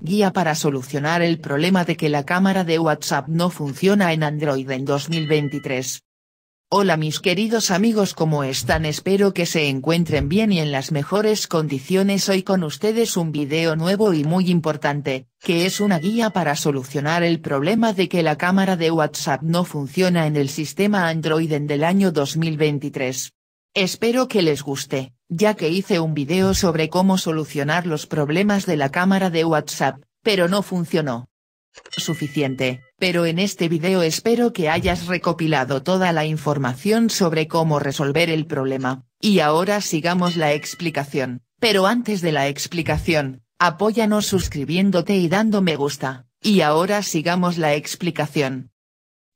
Guía para solucionar el problema de que la cámara de WhatsApp no funciona en Android en 2023. Hola mis queridos amigos ¿cómo están? Espero que se encuentren bien y en las mejores condiciones hoy con ustedes un video nuevo y muy importante, que es una guía para solucionar el problema de que la cámara de WhatsApp no funciona en el sistema Android en del año 2023. Espero que les guste ya que hice un video sobre cómo solucionar los problemas de la cámara de WhatsApp, pero no funcionó. Suficiente, pero en este video espero que hayas recopilado toda la información sobre cómo resolver el problema, y ahora sigamos la explicación, pero antes de la explicación, apóyanos suscribiéndote y dándome gusta, y ahora sigamos la explicación.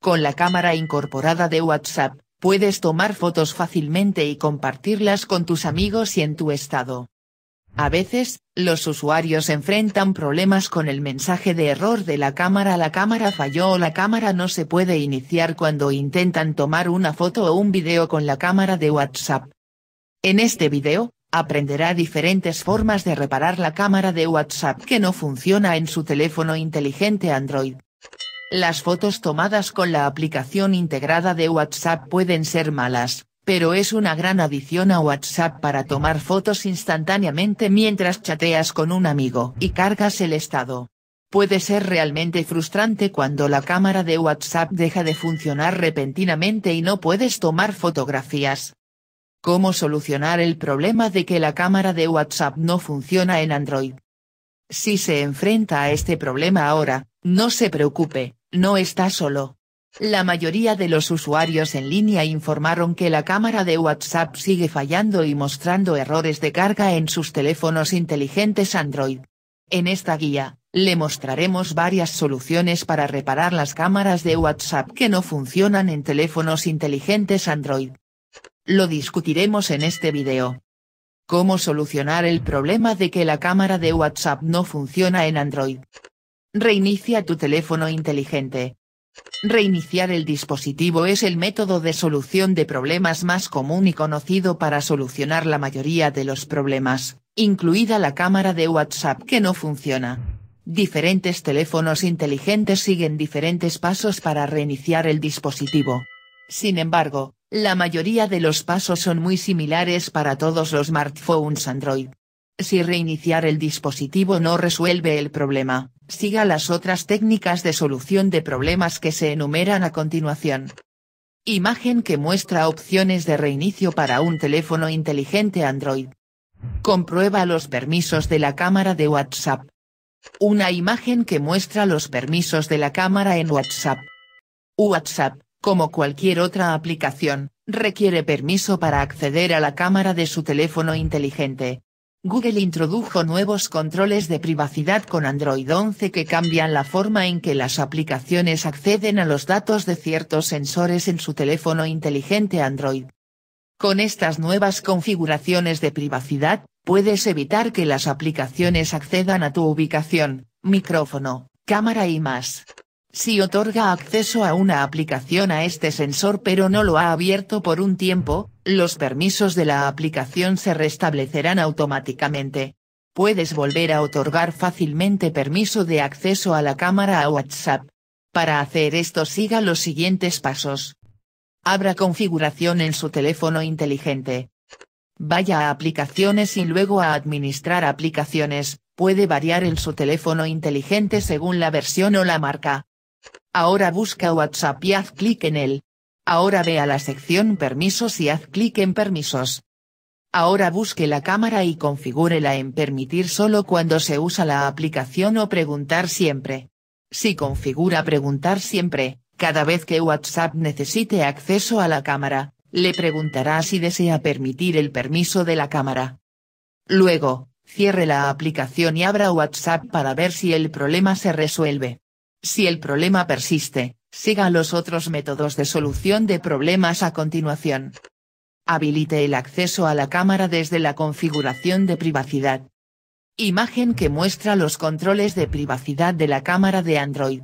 Con la cámara incorporada de WhatsApp, Puedes tomar fotos fácilmente y compartirlas con tus amigos y en tu estado. A veces, los usuarios enfrentan problemas con el mensaje de error de la cámara la cámara falló o la cámara no se puede iniciar cuando intentan tomar una foto o un video con la cámara de WhatsApp. En este video, aprenderá diferentes formas de reparar la cámara de WhatsApp que no funciona en su teléfono inteligente Android. Las fotos tomadas con la aplicación integrada de WhatsApp pueden ser malas, pero es una gran adición a WhatsApp para tomar fotos instantáneamente mientras chateas con un amigo y cargas el estado. Puede ser realmente frustrante cuando la cámara de WhatsApp deja de funcionar repentinamente y no puedes tomar fotografías. ¿Cómo solucionar el problema de que la cámara de WhatsApp no funciona en Android? Si se enfrenta a este problema ahora, no se preocupe, no está solo. La mayoría de los usuarios en línea informaron que la cámara de WhatsApp sigue fallando y mostrando errores de carga en sus teléfonos inteligentes Android. En esta guía, le mostraremos varias soluciones para reparar las cámaras de WhatsApp que no funcionan en teléfonos inteligentes Android. Lo discutiremos en este video. ¿Cómo solucionar el problema de que la cámara de WhatsApp no funciona en Android? Reinicia tu teléfono inteligente. Reiniciar el dispositivo es el método de solución de problemas más común y conocido para solucionar la mayoría de los problemas, incluida la cámara de WhatsApp que no funciona. Diferentes teléfonos inteligentes siguen diferentes pasos para reiniciar el dispositivo. Sin embargo, la mayoría de los pasos son muy similares para todos los smartphones Android. Si reiniciar el dispositivo no resuelve el problema, siga las otras técnicas de solución de problemas que se enumeran a continuación. Imagen que muestra opciones de reinicio para un teléfono inteligente Android. Comprueba los permisos de la cámara de WhatsApp. Una imagen que muestra los permisos de la cámara en WhatsApp. WhatsApp, como cualquier otra aplicación, requiere permiso para acceder a la cámara de su teléfono inteligente, Google introdujo nuevos controles de privacidad con Android 11 que cambian la forma en que las aplicaciones acceden a los datos de ciertos sensores en su teléfono inteligente Android. Con estas nuevas configuraciones de privacidad, puedes evitar que las aplicaciones accedan a tu ubicación, micrófono, cámara y más. Si otorga acceso a una aplicación a este sensor pero no lo ha abierto por un tiempo, los permisos de la aplicación se restablecerán automáticamente. Puedes volver a otorgar fácilmente permiso de acceso a la cámara a WhatsApp. Para hacer esto siga los siguientes pasos. Abra configuración en su teléfono inteligente. Vaya a aplicaciones y luego a administrar aplicaciones, puede variar en su teléfono inteligente según la versión o la marca. Ahora busca WhatsApp y haz clic en él. Ahora ve a la sección Permisos y haz clic en Permisos. Ahora busque la cámara y configúrela en Permitir solo cuando se usa la aplicación o Preguntar siempre. Si configura Preguntar siempre, cada vez que WhatsApp necesite acceso a la cámara, le preguntará si desea permitir el permiso de la cámara. Luego, cierre la aplicación y abra WhatsApp para ver si el problema se resuelve. Si el problema persiste, siga los otros métodos de solución de problemas a continuación. Habilite el acceso a la cámara desde la configuración de privacidad. Imagen que muestra los controles de privacidad de la cámara de Android.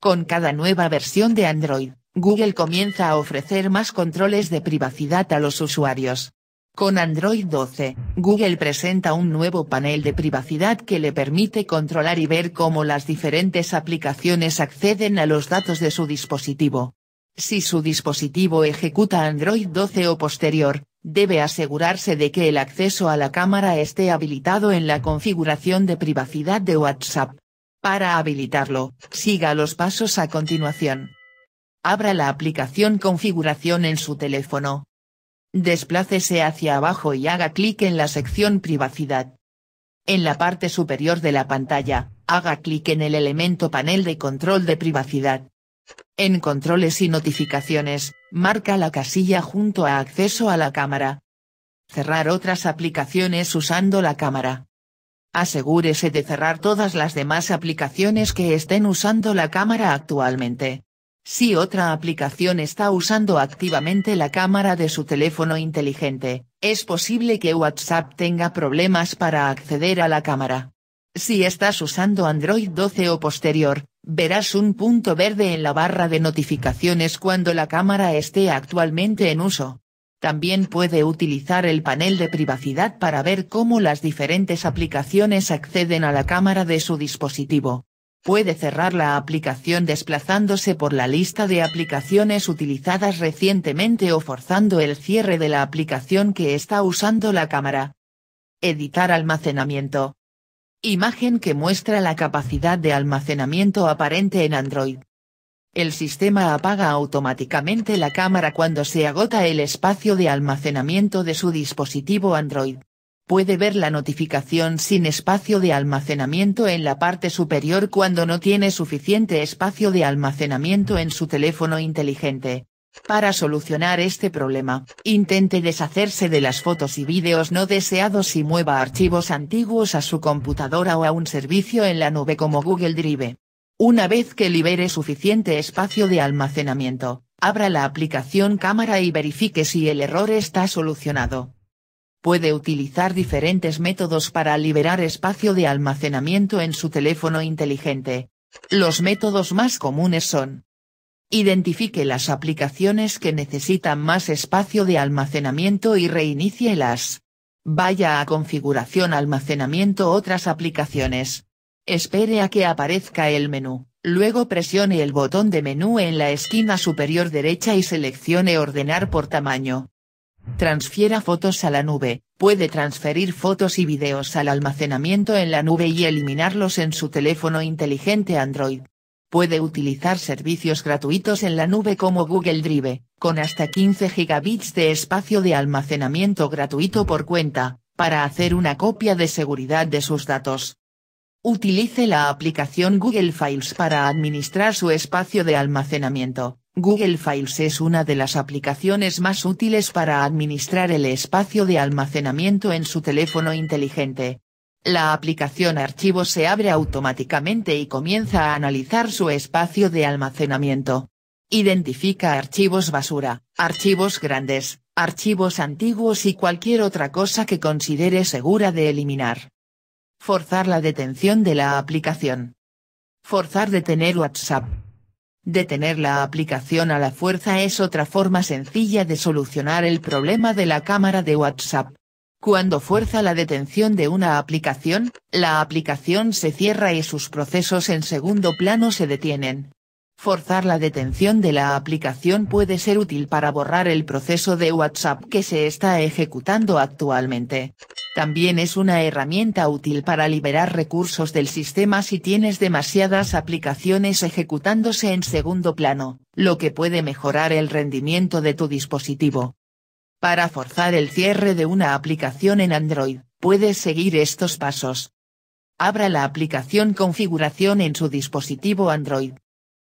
Con cada nueva versión de Android, Google comienza a ofrecer más controles de privacidad a los usuarios. Con Android 12, Google presenta un nuevo panel de privacidad que le permite controlar y ver cómo las diferentes aplicaciones acceden a los datos de su dispositivo. Si su dispositivo ejecuta Android 12 o posterior, debe asegurarse de que el acceso a la cámara esté habilitado en la configuración de privacidad de WhatsApp. Para habilitarlo, siga los pasos a continuación. Abra la aplicación Configuración en su teléfono. Desplácese hacia abajo y haga clic en la sección Privacidad. En la parte superior de la pantalla, haga clic en el elemento Panel de control de privacidad. En Controles y notificaciones, marca la casilla junto a Acceso a la cámara. Cerrar otras aplicaciones usando la cámara. Asegúrese de cerrar todas las demás aplicaciones que estén usando la cámara actualmente. Si otra aplicación está usando activamente la cámara de su teléfono inteligente, es posible que WhatsApp tenga problemas para acceder a la cámara. Si estás usando Android 12 o posterior, verás un punto verde en la barra de notificaciones cuando la cámara esté actualmente en uso. También puede utilizar el panel de privacidad para ver cómo las diferentes aplicaciones acceden a la cámara de su dispositivo puede cerrar la aplicación desplazándose por la lista de aplicaciones utilizadas recientemente o forzando el cierre de la aplicación que está usando la cámara. Editar almacenamiento. Imagen que muestra la capacidad de almacenamiento aparente en Android. El sistema apaga automáticamente la cámara cuando se agota el espacio de almacenamiento de su dispositivo Android puede ver la notificación sin espacio de almacenamiento en la parte superior cuando no tiene suficiente espacio de almacenamiento en su teléfono inteligente. Para solucionar este problema, intente deshacerse de las fotos y vídeos no deseados y mueva archivos antiguos a su computadora o a un servicio en la nube como Google Drive. Una vez que libere suficiente espacio de almacenamiento, abra la aplicación cámara y verifique si el error está solucionado puede utilizar diferentes métodos para liberar espacio de almacenamiento en su teléfono inteligente. Los métodos más comunes son. Identifique las aplicaciones que necesitan más espacio de almacenamiento y reinícielas. Vaya a configuración almacenamiento otras aplicaciones. Espere a que aparezca el menú, luego presione el botón de menú en la esquina superior derecha y seleccione ordenar por tamaño. Transfiera fotos a la nube, puede transferir fotos y videos al almacenamiento en la nube y eliminarlos en su teléfono inteligente Android. Puede utilizar servicios gratuitos en la nube como Google Drive, con hasta 15 GB de espacio de almacenamiento gratuito por cuenta, para hacer una copia de seguridad de sus datos. Utilice la aplicación Google Files para administrar su espacio de almacenamiento. Google Files es una de las aplicaciones más útiles para administrar el espacio de almacenamiento en su teléfono inteligente. La aplicación Archivos se abre automáticamente y comienza a analizar su espacio de almacenamiento. Identifica archivos basura, archivos grandes, archivos antiguos y cualquier otra cosa que considere segura de eliminar. Forzar la detención de la aplicación. Forzar detener WhatsApp. Detener la aplicación a la fuerza es otra forma sencilla de solucionar el problema de la cámara de WhatsApp. Cuando fuerza la detención de una aplicación, la aplicación se cierra y sus procesos en segundo plano se detienen. Forzar la detención de la aplicación puede ser útil para borrar el proceso de WhatsApp que se está ejecutando actualmente. También es una herramienta útil para liberar recursos del sistema si tienes demasiadas aplicaciones ejecutándose en segundo plano, lo que puede mejorar el rendimiento de tu dispositivo. Para forzar el cierre de una aplicación en Android, puedes seguir estos pasos. Abra la aplicación Configuración en su dispositivo Android.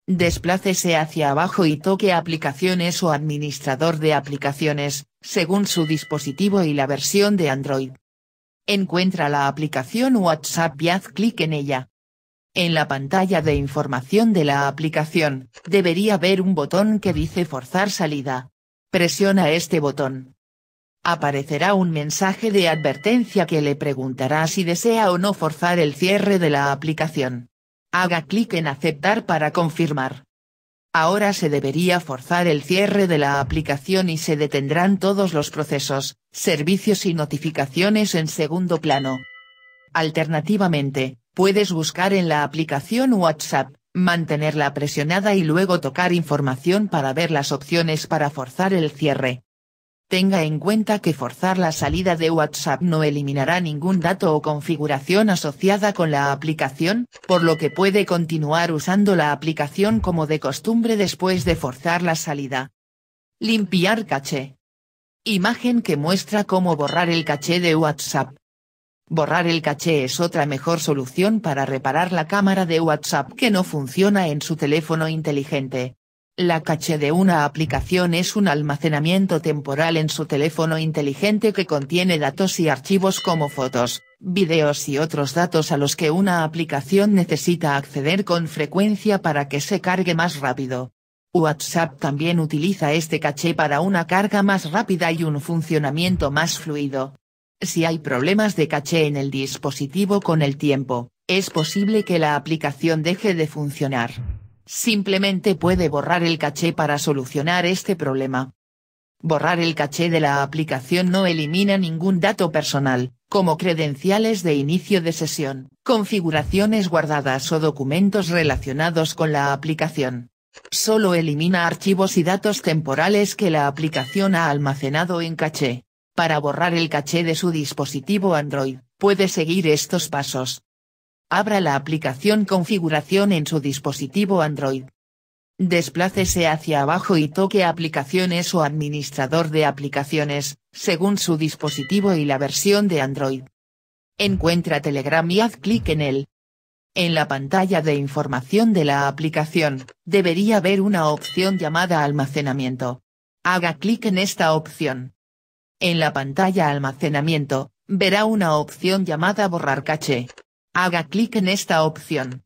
Desplácese hacia abajo y toque Aplicaciones o Administrador de aplicaciones, según su dispositivo y la versión de Android. Encuentra la aplicación WhatsApp y haz clic en ella. En la pantalla de información de la aplicación, debería haber un botón que dice forzar salida. Presiona este botón. Aparecerá un mensaje de advertencia que le preguntará si desea o no forzar el cierre de la aplicación. Haga clic en aceptar para confirmar. Ahora se debería forzar el cierre de la aplicación y se detendrán todos los procesos, servicios y notificaciones en segundo plano. Alternativamente, puedes buscar en la aplicación WhatsApp, mantenerla presionada y luego tocar información para ver las opciones para forzar el cierre. Tenga en cuenta que forzar la salida de WhatsApp no eliminará ningún dato o configuración asociada con la aplicación, por lo que puede continuar usando la aplicación como de costumbre después de forzar la salida. Limpiar caché. Imagen que muestra cómo borrar el caché de WhatsApp. Borrar el caché es otra mejor solución para reparar la cámara de WhatsApp que no funciona en su teléfono inteligente. La caché de una aplicación es un almacenamiento temporal en su teléfono inteligente que contiene datos y archivos como fotos, videos y otros datos a los que una aplicación necesita acceder con frecuencia para que se cargue más rápido. WhatsApp también utiliza este caché para una carga más rápida y un funcionamiento más fluido. Si hay problemas de caché en el dispositivo con el tiempo, es posible que la aplicación deje de funcionar simplemente puede borrar el caché para solucionar este problema. Borrar el caché de la aplicación no elimina ningún dato personal, como credenciales de inicio de sesión, configuraciones guardadas o documentos relacionados con la aplicación. Solo elimina archivos y datos temporales que la aplicación ha almacenado en caché. Para borrar el caché de su dispositivo Android, puede seguir estos pasos abra la aplicación Configuración en su dispositivo Android. Desplácese hacia abajo y toque Aplicaciones o Administrador de aplicaciones, según su dispositivo y la versión de Android. Encuentra Telegram y haz clic en él. En la pantalla de información de la aplicación, debería haber una opción llamada Almacenamiento. Haga clic en esta opción. En la pantalla Almacenamiento, verá una opción llamada Borrar caché. Haga clic en esta opción.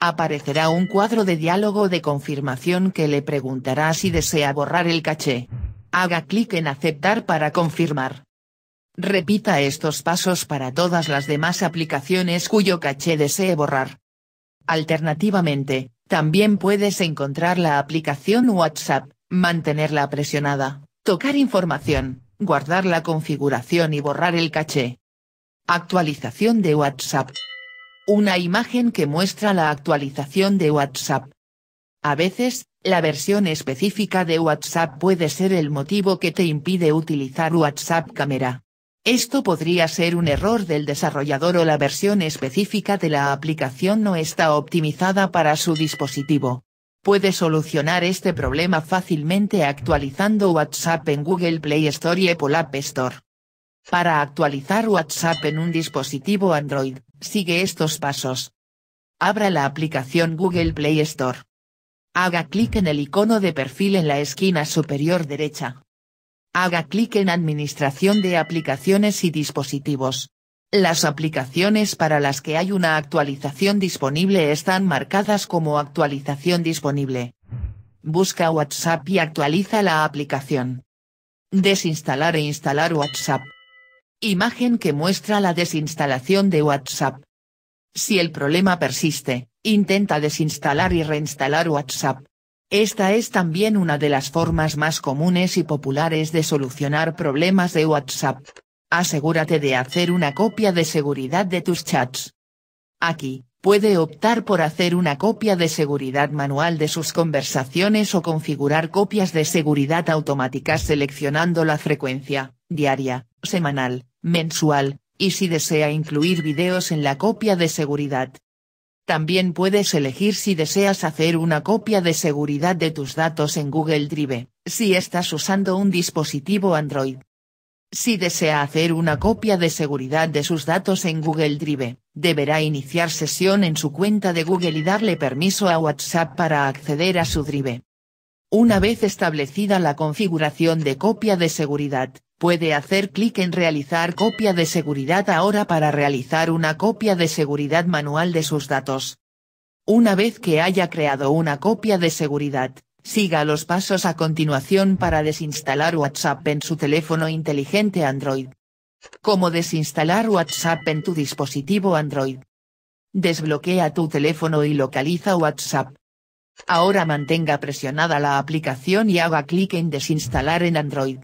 Aparecerá un cuadro de diálogo de confirmación que le preguntará si desea borrar el caché. Haga clic en Aceptar para confirmar. Repita estos pasos para todas las demás aplicaciones cuyo caché desee borrar. Alternativamente, también puedes encontrar la aplicación WhatsApp, mantenerla presionada, tocar información, guardar la configuración y borrar el caché. Actualización de WhatsApp una imagen que muestra la actualización de WhatsApp. A veces, la versión específica de WhatsApp puede ser el motivo que te impide utilizar WhatsApp Cámara. Esto podría ser un error del desarrollador o la versión específica de la aplicación no está optimizada para su dispositivo. Puede solucionar este problema fácilmente actualizando WhatsApp en Google Play Store y Apple App Store. Para actualizar WhatsApp en un dispositivo Android, Sigue estos pasos. Abra la aplicación Google Play Store. Haga clic en el icono de perfil en la esquina superior derecha. Haga clic en Administración de aplicaciones y dispositivos. Las aplicaciones para las que hay una actualización disponible están marcadas como actualización disponible. Busca WhatsApp y actualiza la aplicación. Desinstalar e instalar WhatsApp. Imagen que muestra la desinstalación de WhatsApp. Si el problema persiste, intenta desinstalar y reinstalar WhatsApp. Esta es también una de las formas más comunes y populares de solucionar problemas de WhatsApp. Asegúrate de hacer una copia de seguridad de tus chats. Aquí, puede optar por hacer una copia de seguridad manual de sus conversaciones o configurar copias de seguridad automáticas seleccionando la frecuencia, diaria, semanal, mensual, y si desea incluir videos en la copia de seguridad. También puedes elegir si deseas hacer una copia de seguridad de tus datos en Google Drive, si estás usando un dispositivo Android. Si desea hacer una copia de seguridad de sus datos en Google Drive, deberá iniciar sesión en su cuenta de Google y darle permiso a WhatsApp para acceder a su Drive. Una vez establecida la configuración de copia de seguridad, Puede hacer clic en realizar copia de seguridad ahora para realizar una copia de seguridad manual de sus datos. Una vez que haya creado una copia de seguridad, siga los pasos a continuación para desinstalar WhatsApp en su teléfono inteligente Android. Cómo desinstalar WhatsApp en tu dispositivo Android. Desbloquea tu teléfono y localiza WhatsApp. Ahora mantenga presionada la aplicación y haga clic en desinstalar en Android.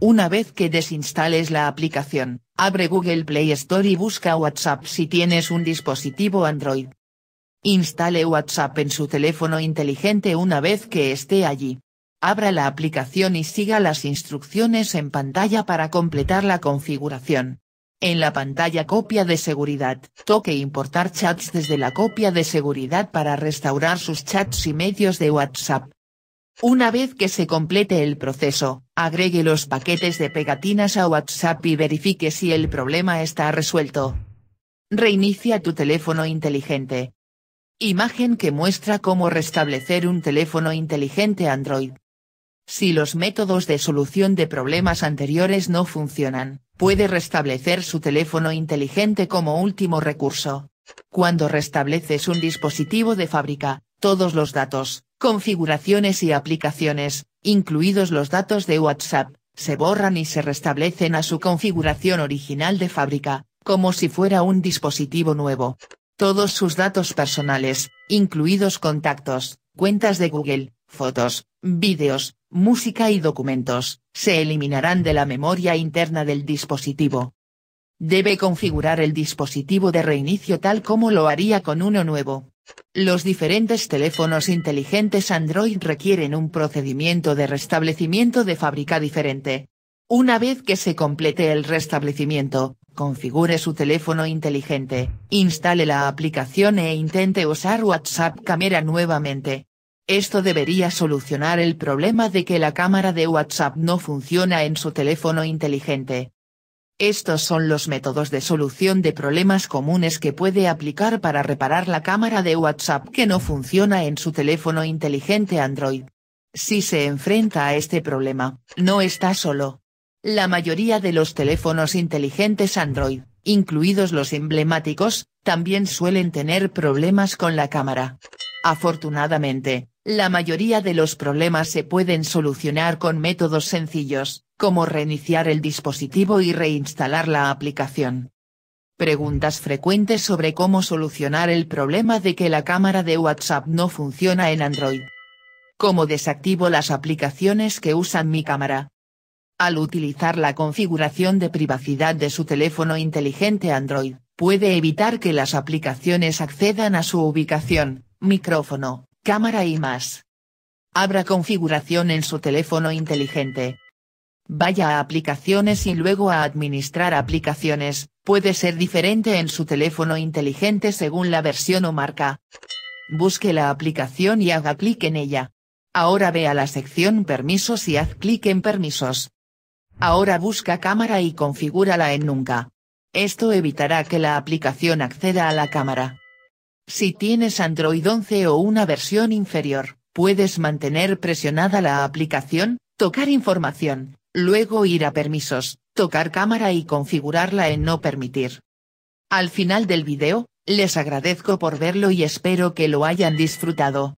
Una vez que desinstales la aplicación, abre Google Play Store y busca WhatsApp si tienes un dispositivo Android. Instale WhatsApp en su teléfono inteligente una vez que esté allí. Abra la aplicación y siga las instrucciones en pantalla para completar la configuración. En la pantalla copia de seguridad, toque importar chats desde la copia de seguridad para restaurar sus chats y medios de WhatsApp. Una vez que se complete el proceso, agregue los paquetes de pegatinas a WhatsApp y verifique si el problema está resuelto. Reinicia tu teléfono inteligente. Imagen que muestra cómo restablecer un teléfono inteligente Android. Si los métodos de solución de problemas anteriores no funcionan, puede restablecer su teléfono inteligente como último recurso. Cuando restableces un dispositivo de fábrica, todos los datos, configuraciones y aplicaciones, incluidos los datos de WhatsApp, se borran y se restablecen a su configuración original de fábrica, como si fuera un dispositivo nuevo. Todos sus datos personales, incluidos contactos, cuentas de Google, fotos, vídeos, música y documentos, se eliminarán de la memoria interna del dispositivo. Debe configurar el dispositivo de reinicio tal como lo haría con uno nuevo. Los diferentes teléfonos inteligentes Android requieren un procedimiento de restablecimiento de fábrica diferente. Una vez que se complete el restablecimiento, configure su teléfono inteligente, instale la aplicación e intente usar WhatsApp Camera nuevamente. Esto debería solucionar el problema de que la cámara de WhatsApp no funciona en su teléfono inteligente. Estos son los métodos de solución de problemas comunes que puede aplicar para reparar la cámara de WhatsApp que no funciona en su teléfono inteligente Android. Si se enfrenta a este problema, no está solo. La mayoría de los teléfonos inteligentes Android, incluidos los emblemáticos, también suelen tener problemas con la cámara. Afortunadamente, la mayoría de los problemas se pueden solucionar con métodos sencillos, cómo reiniciar el dispositivo y reinstalar la aplicación. Preguntas frecuentes sobre cómo solucionar el problema de que la cámara de WhatsApp no funciona en Android. ¿Cómo desactivo las aplicaciones que usan mi cámara? Al utilizar la configuración de privacidad de su teléfono inteligente Android, puede evitar que las aplicaciones accedan a su ubicación, micrófono, cámara y más. Abra configuración en su teléfono inteligente vaya a aplicaciones y luego a administrar aplicaciones, puede ser diferente en su teléfono inteligente según la versión o marca. Busque la aplicación y haga clic en ella. Ahora ve a la sección Permisos y haz clic en Permisos. Ahora busca cámara y configúrala en Nunca. Esto evitará que la aplicación acceda a la cámara. Si tienes Android 11 o una versión inferior, puedes mantener presionada la aplicación, tocar información, luego ir a permisos, tocar cámara y configurarla en no permitir. Al final del video, les agradezco por verlo y espero que lo hayan disfrutado.